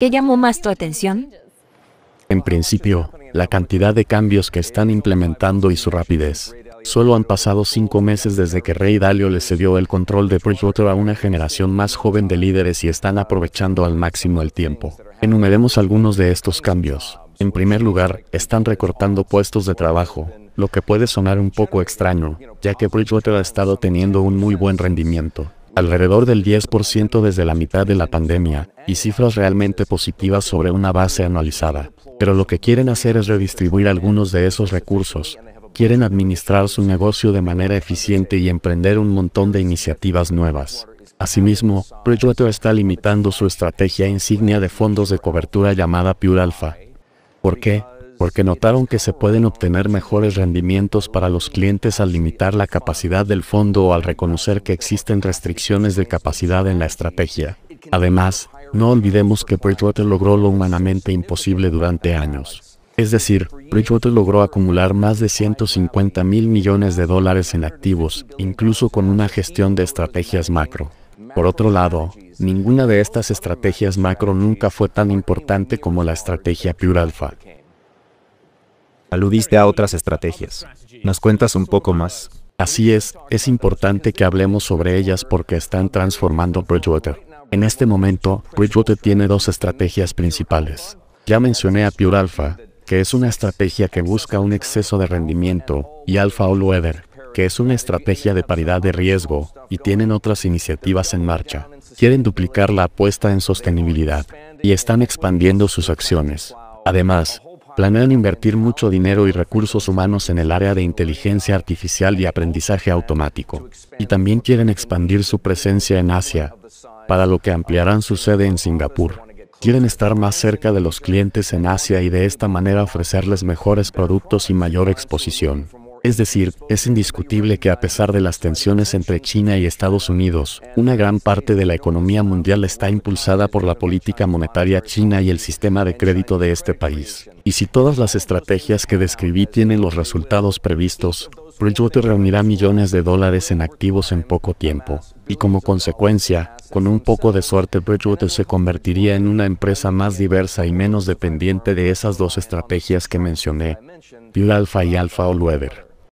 ¿Qué llamó más tu atención? En principio, la cantidad de cambios que están implementando y su rapidez. Solo han pasado cinco meses desde que Rey Dalio le cedió el control de Bridgewater a una generación más joven de líderes y están aprovechando al máximo el tiempo. Enumeremos algunos de estos cambios. En primer lugar, están recortando puestos de trabajo, lo que puede sonar un poco extraño, ya que Bridgewater ha estado teniendo un muy buen rendimiento alrededor del 10% desde la mitad de la pandemia, y cifras realmente positivas sobre una base anualizada. Pero lo que quieren hacer es redistribuir algunos de esos recursos. Quieren administrar su negocio de manera eficiente y emprender un montón de iniciativas nuevas. Asimismo, Bridgewater está limitando su estrategia insignia de fondos de cobertura llamada Pure Alpha. ¿Por qué? porque notaron que se pueden obtener mejores rendimientos para los clientes al limitar la capacidad del fondo o al reconocer que existen restricciones de capacidad en la estrategia. Además, no olvidemos que Bridgewater logró lo humanamente imposible durante años. Es decir, Bridgewater logró acumular más de 150 mil millones de dólares en activos, incluso con una gestión de estrategias macro. Por otro lado, ninguna de estas estrategias macro nunca fue tan importante como la estrategia Pure Alpha. Aludiste a otras estrategias. ¿Nos cuentas un poco más? Así es, es importante que hablemos sobre ellas porque están transformando Bridgewater. En este momento, Bridgewater tiene dos estrategias principales. Ya mencioné a Pure Alpha, que es una estrategia que busca un exceso de rendimiento, y Alpha All Weather, que es una estrategia de paridad de riesgo, y tienen otras iniciativas en marcha. Quieren duplicar la apuesta en sostenibilidad, y están expandiendo sus acciones. Además, planean invertir mucho dinero y recursos humanos en el área de inteligencia artificial y aprendizaje automático. Y también quieren expandir su presencia en Asia, para lo que ampliarán su sede en Singapur. Quieren estar más cerca de los clientes en Asia y de esta manera ofrecerles mejores productos y mayor exposición. Es decir, es indiscutible que a pesar de las tensiones entre China y Estados Unidos, una gran parte de la economía mundial está impulsada por la política monetaria china y el sistema de crédito de este país. Y si todas las estrategias que describí tienen los resultados previstos, Bridgewater reunirá millones de dólares en activos en poco tiempo y como consecuencia, con un poco de suerte Bridgewater se convertiría en una empresa más diversa y menos dependiente de esas dos estrategias que mencioné, Pure Alpha y Alpha All Weather.